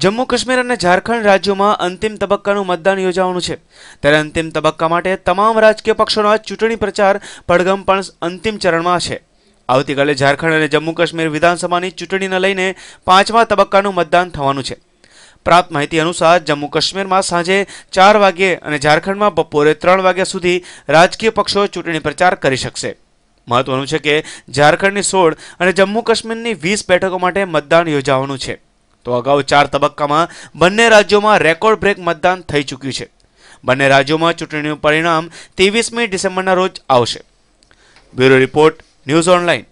જમ્મુ કાશ્મીર અને ઝારખંડ રાજ્યોમાં અંતિમ તબક્કાનું મતદાન યોજાવાનું છે ત્યારે અંતિમ તબક્કા માટે તમામ રાજકીય પક્ષોનો ચૂંટણી પ્રચાર પડગમ પણ અંતિમ ચરણમાં છે આવતીકાલે ઝારખંડ અને જમ્મુ કાશ્મીર વિધાનસભાની ચૂંટણીને લઈને પાંચમા તબક્કાનું મતદાન થવાનું છે પ્રાપ્ત માહિતી અનુસાર જમ્મુ કાશ્મીરમાં સાંજે ચાર વાગ્યે અને ઝારખંડમાં બપોરે ત્રણ વાગ્યા સુધી રાજકીય પક્ષો ચૂંટણી પ્રચાર કરી શકશે મહત્વનું છે કે ઝારખંડની સોળ અને જમ્મુ કાશ્મીરની વીસ બેઠકો માટે મતદાન યોજાવાનું છે તો અગાઉ ચાર તબક્કામાં બંને રાજ્યોમાં રેકોર્ડ બ્રેક મતદાન થઈ ચૂક્યું છે બંને રાજ્યોમાં ચૂંટણીનું પરિણામ ત્રેવીસમી ડિસેમ્બરના રોજ આવશે બ્યુરો રિપોર્ટ ન્યૂઝ ઓનલાઈન